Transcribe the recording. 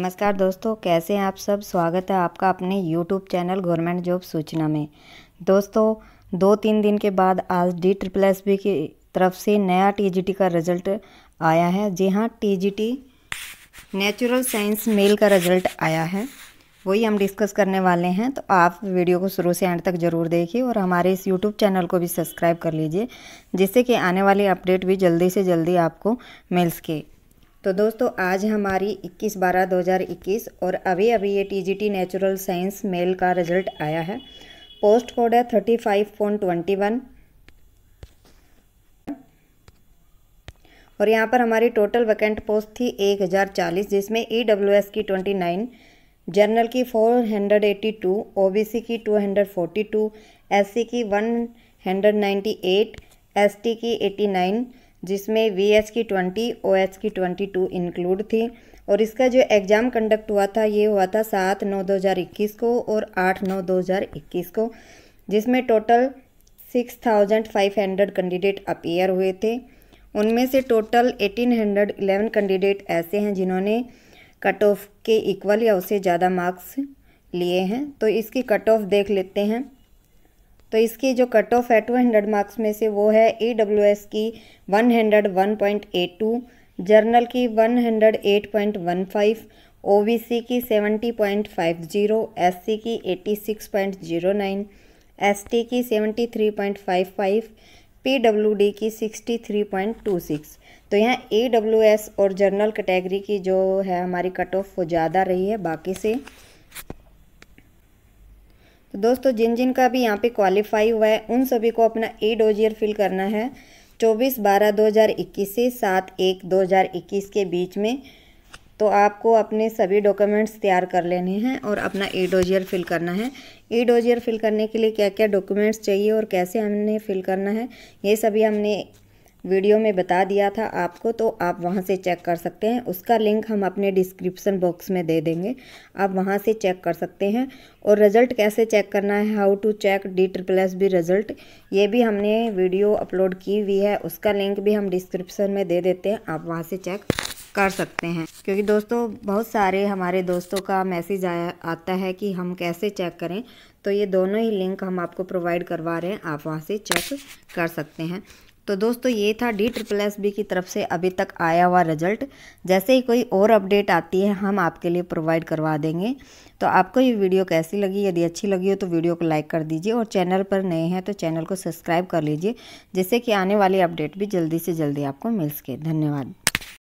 नमस्कार दोस्तों कैसे हैं आप सब स्वागत है आपका अपने यूट्यूब चैनल गवर्नमेंट जॉब सूचना में दोस्तों दो तीन दिन के बाद आज डी ट्रिपल एस बी की तरफ से नया टीजीटी का रिजल्ट आया है जी हाँ टीजीटी नेचुरल साइंस मेल का रिजल्ट आया है वही हम डिस्कस करने वाले हैं तो आप वीडियो को शुरू से एंड तक ज़रूर देखिए और हमारे इस यूट्यूब चैनल को भी सब्सक्राइब कर लीजिए जिससे कि आने वाली अपडेट भी जल्दी से जल्दी आपको मिल सके तो दोस्तों आज हमारी 21 बारह 2021 और अभी अभी ये T G T natural science male का रिजल्ट आया है पोस्ट कोड है thirty five point twenty one और यहाँ पर हमारी टोटल वैकेंट पोस्ट थी एक हज़ार चालीस जिसमें ई डब्ल्यू एस की ट्वेंटी नाइन जनरल की four hundred eighty two O B C की two hundred forty two S C की one hundred ninety eight S T की एटी नाइन जिसमें वी एस की ट्वेंटी ओ एच की twenty two include थी और इसका जो एग्ज़ाम कंडक्ट हुआ था ये हुआ था सात नौ दो हज़ार इक्कीस को और आठ नौ दो हज़ार इक्कीस को जिसमें total six thousand five hundred candidate appear हुए थे उनमें से total eighteen hundred eleven candidate ऐसे हैं जिन्होंने कट ऑफ के इक्वल या उससे ज़्यादा मार्क्स लिए हैं तो इसकी कट ऑफ देख लेते हैं तो इसकी जो कट ऑफ है टू हंड्रेड मार्क्स में से वो है ई डब्ल्यू एस की one hundred one point eight two general की one hundred eight point one five O B C की seventy point five zero S C की eighty six point zero nine S T की seventy three point five five P W D की sixty three point two six तो यहाँ A W S और general category की जो है हमारी कट ऑफ वो ज़्यादा रही है बाकी से तो दोस्तों जिन जिन का भी यहाँ पे क्वालिफाई हुआ है उन सभी को अपना ए डोजियर फिल करना है चौबीस बारह 2021 से सात एक 2021 के बीच में तो आपको अपने सभी डॉक्यूमेंट्स तैयार कर लेने हैं और अपना ई डोजियर फिल करना है ई डोजियर फिल करने के लिए क्या क्या डॉक्यूमेंट्स चाहिए और कैसे हमने फिल करना है ये सभी हमने वीडियो में बता दिया था आपको तो आप वहाँ से चेक कर सकते हैं उसका लिंक हम अपने डिस्क्रिप्सन बॉक्स में दे देंगे आप वहाँ से चेक कर सकते हैं और रिज़ल्ट कैसे चेक करना है how to check D triple S B result ये भी हमने वीडियो अपलोड की हुई है उसका लिंक भी हम डिस्क्रिप्सन में दे देते हैं आप वहाँ से चेक कर सकते हैं क्योंकि दोस्तों बहुत सारे हमारे दोस्तों का मैसेज आया आता है कि हम कैसे चेक करें तो ये दोनों ही लिंक हम आपको प्रोवाइड करवा रहे हैं आप वहाँ से चेक कर सकते हैं तो दोस्तों ये था डी ट्रिपल एस बी की तरफ से अभी तक आया हुआ रिजल्ट जैसे ही कोई और अपडेट आती है हम आपके लिए प्रोवाइड करवा देंगे तो आपको ये वीडियो कैसी लगी यदि अच्छी लगी हो तो वीडियो को लाइक कर दीजिए और चैनल पर नए हैं तो चैनल को सब्सक्राइब कर लीजिए जिससे कि आने वाली अपडेट भी जल्दी से जल्दी आपको मिल सके धन्यवाद